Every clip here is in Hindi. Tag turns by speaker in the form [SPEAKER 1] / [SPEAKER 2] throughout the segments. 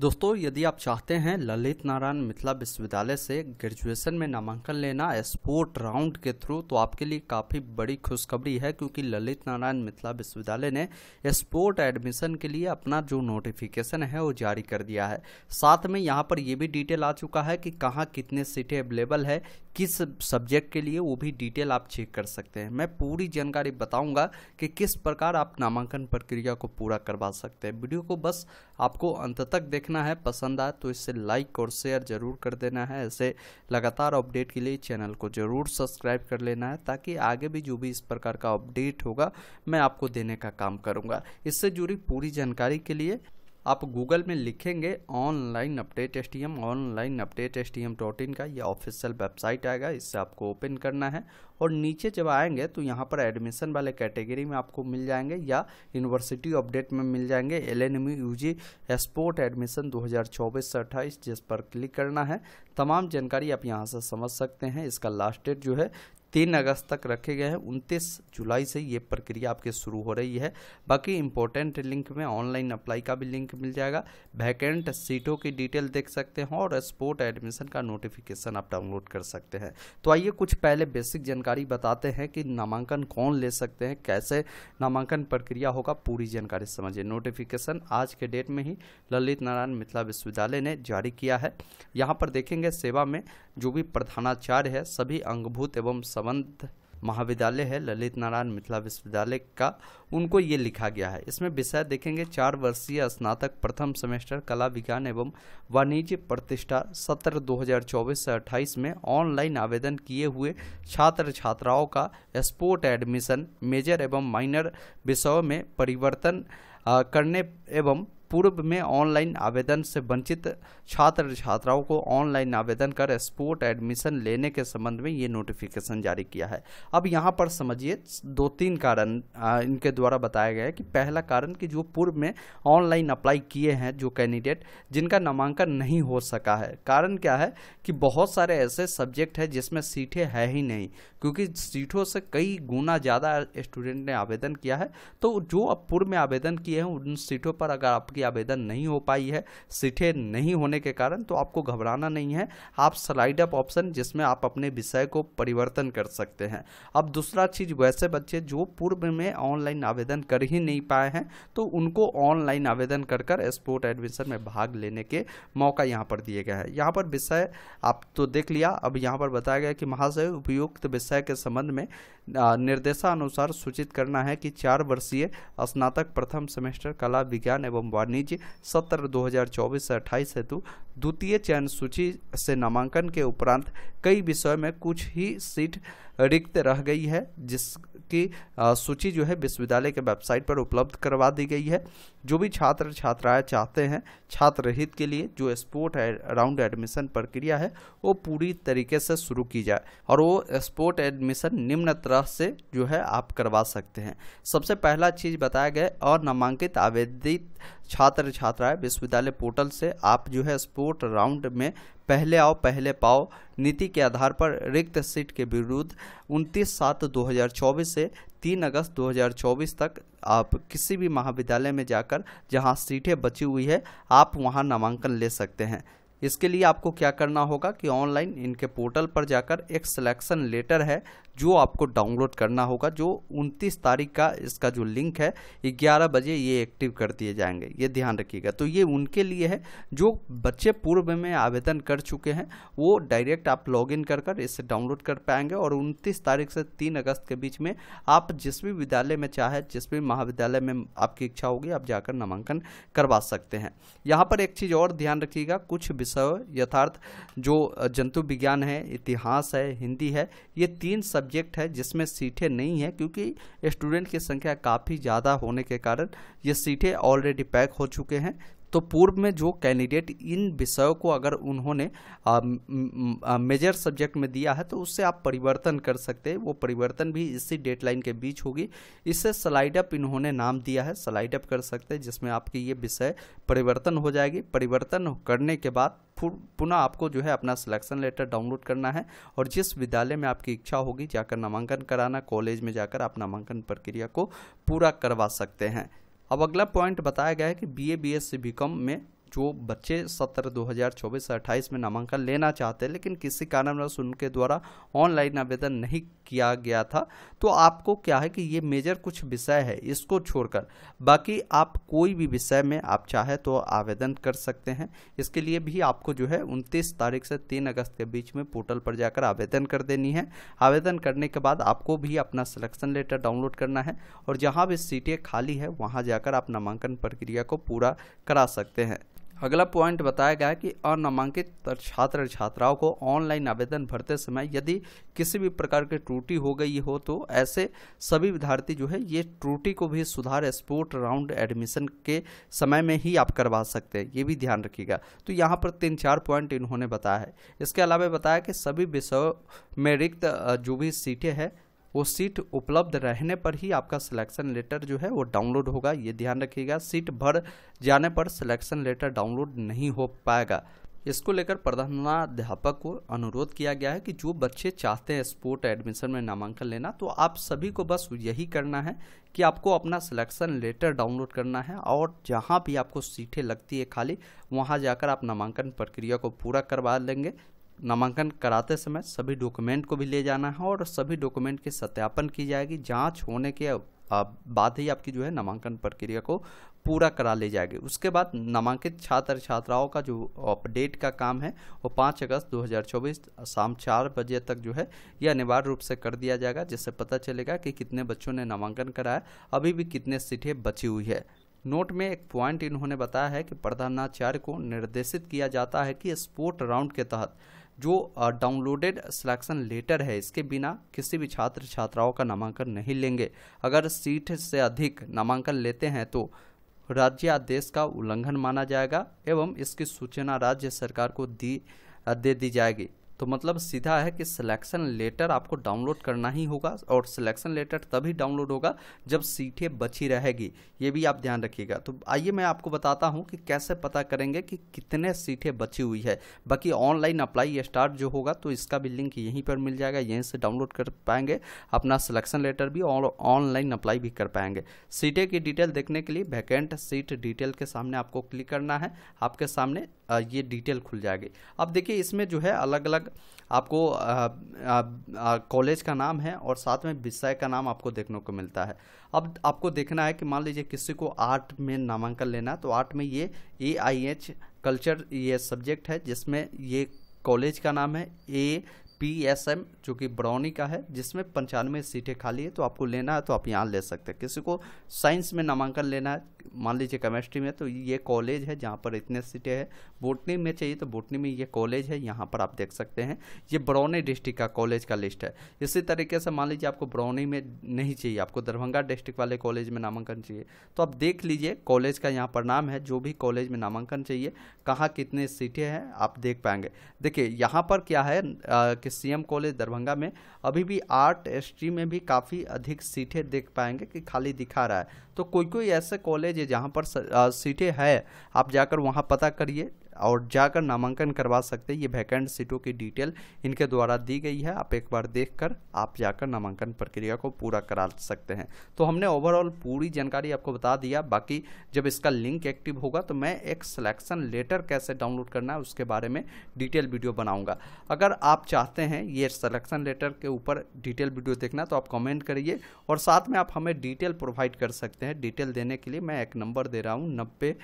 [SPEAKER 1] दोस्तों यदि आप चाहते हैं ललित नारायण मिथिला विश्वविद्यालय से ग्रेजुएशन में नामांकन लेना स्पोर्ट राउंड के थ्रू तो आपके लिए काफ़ी बड़ी खुशखबरी है क्योंकि ललित नारायण मिथिला विश्वविद्यालय ने स्पोर्ट एडमिशन के लिए अपना जो नोटिफिकेशन है वो जारी कर दिया है साथ में यहाँ पर ये भी डिटेल आ चुका है कि कहाँ कितने सीटें अवेलेबल है किस सब्जेक्ट के लिए वो भी डिटेल आप चेक कर सकते हैं मैं पूरी जानकारी बताऊँगा कि किस प्रकार आप नामांकन प्रक्रिया को पूरा करवा सकते हैं वीडियो को बस आपको अंत तक देख देखना है पसंद आए तो इसे लाइक और शेयर ज़रूर कर देना है ऐसे लगातार अपडेट के लिए चैनल को ज़रूर सब्सक्राइब कर लेना है ताकि आगे भी जो भी इस प्रकार का अपडेट होगा मैं आपको देने का काम करूँगा इससे जुड़ी पूरी जानकारी के लिए आप गूगल में लिखेंगे online update S T M online update S T M dot in का ये ऑफिशियल वेबसाइट आएगा इससे आपको ओपन करना है और नीचे जब आएंगे तो यहाँ पर एडमिशन वाले कैटेगरी में आपको मिल जाएंगे या यूनिवर्सिटी अपडेट में मिल जाएंगे L N M U G export admission दो हज़ार चौबीस से अट्ठाईस जिस पर क्लिक करना है तमाम जानकारी आप यहाँ से समझ सकते हैं इसका लास्ट डेट जो है तीन अगस्त तक रखे गए हैं उनतीस जुलाई से ये प्रक्रिया आपके शुरू हो रही है बाकी इंपॉर्टेंट लिंक में ऑनलाइन अप्लाई का भी लिंक मिल जाएगा वैकेंट सीटों की डिटेल देख सकते हैं और स्पोर्ट एडमिशन का नोटिफिकेशन आप डाउनलोड कर सकते हैं तो आइए कुछ पहले बेसिक जानकारी बताते हैं कि नामांकन कौन ले सकते हैं कैसे नामांकन प्रक्रिया होगा पूरी जानकारी समझिए नोटिफिकेशन आज के डेट में ही ललित नारायण मिथिला विश्वविद्यालय ने जारी किया है यहाँ पर देखेंगे सेवा में जो भी प्रधानाचार्य है सभी अंगभूत एवं संबंध महाविद्यालय है ललित नारायण मिथिला विश्वविद्यालय का उनको ये लिखा गया है इसमें विषय देखेंगे चार वर्षीय स्नातक प्रथम सेमेस्टर कला विज्ञान एवं वाणिज्य प्रतिष्ठा सत्र 2024 से 28 में ऑनलाइन आवेदन किए हुए छात्र छात्राओं का स्पोर्ट एडमिशन मेजर एवं माइनर विषयों में परिवर्तन करने एवं पूर्व में ऑनलाइन आवेदन से वंचित छात्र छात्राओं को ऑनलाइन आवेदन कर स्पोर्ट एडमिशन लेने के संबंध में ये नोटिफिकेशन जारी किया है अब यहाँ पर समझिए दो तीन कारण इनके द्वारा बताया गया है कि पहला कारण कि जो पूर्व में ऑनलाइन अप्लाई किए हैं जो कैंडिडेट जिनका नामांकन नहीं हो सका है कारण क्या है कि बहुत सारे ऐसे सब्जेक्ट हैं जिसमें सीटें है ही नहीं क्योंकि सीटों से कई गुना ज़्यादा स्टूडेंट ने आवेदन किया है तो जो अब पूर्व में आवेदन किए हैं उन सीटों पर अगर आप की आवेदन नहीं हो पाई है सीटें नहीं होने के कारण तो आपको घबराना नहीं है आप स्लाइड अप ऑप्शन जिसमें आप अपने विषय को परिवर्तन कर सकते हैं अब दूसरा चीज़ वैसे बच्चे जो पूर्व में ऑनलाइन आवेदन कर ही नहीं पाए हैं तो उनको ऑनलाइन आवेदन कर कर स्पोर्ट एडमिशन में भाग लेने के मौका यहाँ पर दिए गए हैं यहाँ पर विषय आप तो देख लिया अब यहाँ पर बताया गया कि महाशय उपयुक्त विषय के संबंध में निर्देशानुसार सूचित करना है कि चार वर्षीय स्नातक प्रथम सेमेस्टर कला विज्ञान एवं वाणिज्य सत्र 2024 से अट्ठाईस हेतु द्वितीय चयन सूची से नामांकन के उपरांत कई विषय में कुछ ही सीट रिक्त रह गई है जिस की सूची जो है विश्वविद्यालय के वेबसाइट पर उपलब्ध करवा दी गई है जो भी छात्र छात्राएं चाहते हैं छात्र हित के लिए जो स्पोर्ट राउंड एडमिशन प्रक्रिया है वो पूरी तरीके से शुरू की जाए और वो स्पोर्ट एडमिशन निम्न तरह से जो है आप करवा सकते हैं सबसे पहला चीज़ बताया गया और नामांकित आवेदित छात्र छात्राएं विश्वविद्यालय पोर्टल से आप जो है स्पोर्ट राउंड में पहले आओ पहले पाओ नीति के आधार पर रिक्त सीट के विरुद्ध उनतीस सात 2024 से तीन अगस्त 2024 तक आप किसी भी महाविद्यालय में जाकर जहां सीटें बची हुई है आप वहां नामांकन ले सकते हैं इसके लिए आपको क्या करना होगा कि ऑनलाइन इनके पोर्टल पर जाकर एक सिलेक्शन लेटर है जो आपको डाउनलोड करना होगा जो 29 तारीख का इसका जो लिंक है 11 बजे ये एक्टिव कर दिए जाएंगे ये ध्यान रखिएगा तो ये उनके लिए है जो बच्चे पूर्व में आवेदन कर चुके हैं वो डायरेक्ट आप लॉग इन कर कर इसे डाउनलोड कर पाएंगे और उनतीस तारीख से तीन अगस्त के बीच में आप जिस भी विद्यालय में चाहे जिस भी महाविद्यालय में आपकी इच्छा होगी आप जाकर नामांकन करवा सकते हैं यहाँ पर एक चीज़ और ध्यान रखिएगा कुछ विषय यथार्थ जो जंतु विज्ञान है इतिहास है हिंदी है ये तीन सब सब्जेक्ट है जिसमें सीटें नहीं है क्योंकि स्टूडेंट की संख्या काफ़ी ज़्यादा होने के कारण ये सीटें ऑलरेडी पैक हो चुके हैं तो पूर्व में जो कैंडिडेट इन विषयों को अगर उन्होंने मेजर सब्जेक्ट में दिया है तो उससे आप परिवर्तन कर सकते हैं वो परिवर्तन भी इसी डेडलाइन के बीच होगी इससे स्लाइड अप इन्होंने नाम दिया है स्लाइड अप कर सकते हैं जिसमें आपकी ये विषय परिवर्तन हो जाएगी परिवर्तन करने के बाद पुनः आपको जो है अपना सिलेक्शन लेटर डाउनलोड करना है और जिस विद्यालय में आपकी इच्छा होगी जाकर नामांकन कराना कॉलेज में जाकर आप नामांकन प्रक्रिया को पूरा करवा सकते हैं अब अगला पॉइंट बताया गया है कि B A B S C B com में जो बच्चे सत्र 2024 से 28 में नामांकन लेना चाहते हैं लेकिन किसी कारणवश उनके द्वारा ऑनलाइन आवेदन नहीं किया गया था तो आपको क्या है कि ये मेजर कुछ विषय है इसको छोड़कर बाकी आप कोई भी विषय में आप चाहे तो आवेदन कर सकते हैं इसके लिए भी आपको जो है उनतीस तारीख से तीन अगस्त के बीच में पोर्टल पर जाकर आवेदन कर देनी है आवेदन करने के बाद आपको भी अपना सिलेक्शन लेटर डाउनलोड करना है और जहाँ भी सीटें खाली है वहाँ जाकर आप नामांकन प्रक्रिया को पूरा करा सकते हैं अगला पॉइंट बताया गया कि अनामांकित छात्र छात्राओं को ऑनलाइन आवेदन भरते समय यदि किसी भी प्रकार की त्रुटि हो गई हो तो ऐसे सभी विद्यार्थी जो है ये त्रुटि को भी सुधार स्पोर्ट राउंड एडमिशन के समय में ही आप करवा सकते हैं ये भी ध्यान रखिएगा तो यहाँ पर तीन चार पॉइंट इन्होंने बताया है इसके अलावा बताया कि सभी विषयों में रिक्त जो भी सीटें हैं वो सीट उपलब्ध रहने पर ही आपका सिलेक्शन लेटर जो है वो डाउनलोड होगा ये ध्यान रखिएगा सीट भर जाने पर सिलेक्शन लेटर डाउनलोड नहीं हो पाएगा इसको लेकर प्रधानाध्यापक को अनुरोध किया गया है कि जो बच्चे चाहते हैं स्पोर्ट एडमिशन में नामांकन लेना तो आप सभी को बस यही करना है कि आपको अपना सिलेक्शन लेटर डाउनलोड करना है और जहाँ भी आपको सीटें लगती है खाली वहाँ जाकर आप नामांकन प्रक्रिया को पूरा करवा लेंगे नामांकन कराते समय सभी डॉक्यूमेंट को भी ले जाना है और सभी डॉक्यूमेंट की सत्यापन की जाएगी जांच होने के बाद ही आपकी जो है नामांकन प्रक्रिया को पूरा करा ले जाएगी उसके बाद नामांकित छात्र छात्राओं का जो अपडेट का काम है वो 5 अगस्त 2024 शाम चार बजे तक जो है यह अनिवार्य रूप से कर दिया जाएगा जिससे पता चलेगा कि कितने बच्चों ने नामांकन कराया अभी भी कितने सीटें बची हुई है नोट में एक पॉइंट इन्होंने बताया है कि प्रधानाचार्य को निर्देशित किया जाता है कि स्पोर्ट राउंड के तहत जो डाउनलोडेड सिलेक्शन लेटर है इसके बिना किसी भी छात्र छात्राओं का नामांकन नहीं लेंगे अगर सीट से अधिक नामांकन लेते हैं तो राज्य आदेश का उल्लंघन माना जाएगा एवं इसकी सूचना राज्य सरकार को दी दे दी जाएगी तो मतलब सीधा है कि सिलेक्शन लेटर आपको डाउनलोड करना ही होगा और सिलेक्शन लेटर तभी डाउनलोड होगा जब सीटें बची रहेगी ये भी आप ध्यान रखिएगा तो आइए मैं आपको बताता हूँ कि कैसे पता करेंगे कि कितने सीटें बची हुई है बाकी ऑनलाइन अप्लाई स्टार्ट जो होगा तो इसका भी लिंक यहीं पर मिल जाएगा यहीं से डाउनलोड कर पाएंगे अपना सिलेक्शन लेटर भी और ऑनलाइन अप्लाई भी कर पाएंगे सीटें की डिटेल देखने के लिए वैकेंट सीट डिटेल के सामने आपको क्लिक करना है आपके सामने ये डिटेल खुल जाएगी अब देखिए इसमें जो है अलग अलग आपको कॉलेज का नाम है और साथ में विषय का नाम आपको देखने को मिलता है अब आपको देखना है कि मान लीजिए किसी को आर्ट में नामांकन लेना है तो आर्ट में ये ए आई एच कल्चर ये सब्जेक्ट है जिसमें ये कॉलेज का नाम है ए पीएसएम जो कि बरौनी का है जिसमें पंचानवे सीटें खाली है तो आपको लेना है तो आप यहाँ ले सकते हैं किसी को साइंस में नामांकन लेना है मान लीजिए केमिस्ट्री में तो ये कॉलेज है जहाँ पर इतने सीटें हैं बोटनी में चाहिए तो बोटनी में ये कॉलेज है यहाँ पर आप देख सकते हैं ये बरौनी डिस्ट्रिक्ट का कॉलेज का लिस्ट है इसी तरीके से मान लीजिए आपको बरौनी में नहीं चाहिए आपको दरभंगा डिस्ट्रिक्ट वाले कॉलेज में नामांकन चाहिए तो आप देख लीजिए कॉलेज का यहाँ पर नाम है जो भी कॉलेज में नामांकन चाहिए कहाँ कितने सीटें हैं आप देख पाएंगे देखिए यहाँ पर क्या है जबकि सीएम कॉलेज दरभंगा में अभी भी आर्ट स्ट्रीम में भी काफ़ी अधिक सीटें देख पाएंगे कि खाली दिखा रहा है तो कोई कोई ऐसे कॉलेज है जहाँ पर सीटें है आप जाकर वहाँ पता करिए और जाकर नामांकन करवा सकते हैं ये वैकेंट सीटों की डिटेल इनके द्वारा दी गई है आप एक बार देखकर आप जाकर नामांकन प्रक्रिया को पूरा करा सकते हैं तो हमने ओवरऑल पूरी जानकारी आपको बता दिया बाकी जब इसका लिंक एक्टिव होगा तो मैं एक सिलेक्शन लेटर कैसे डाउनलोड करना है उसके बारे में डिटेल वीडियो बनाऊंगा अगर आप चाहते हैं ये सिलेक्शन लेटर के ऊपर डिटेल वीडियो देखना तो आप कमेंट करिए और साथ में आप हमें डिटेल प्रोवाइड कर सकते हैं डिटेल देने के लिए मैं एक नंबर दे रहा हूँ नब्बे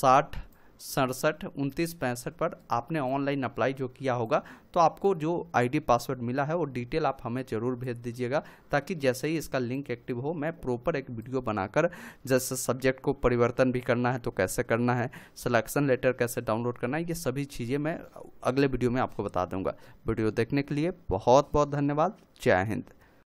[SPEAKER 1] साठ सड़सठ उनतीस पैंसठ पर आपने ऑनलाइन अप्लाई जो किया होगा तो आपको जो आईडी पासवर्ड मिला है वो डिटेल आप हमें ज़रूर भेज दीजिएगा ताकि जैसे ही इसका लिंक एक्टिव हो मैं प्रॉपर एक वीडियो बनाकर जैसे सब्जेक्ट को परिवर्तन भी करना है तो कैसे करना है सिलेक्शन लेटर कैसे डाउनलोड करना है ये सभी चीज़ें मैं अगले वीडियो में आपको बता दूंगा वीडियो देखने के लिए बहुत बहुत धन्यवाद जय हिंद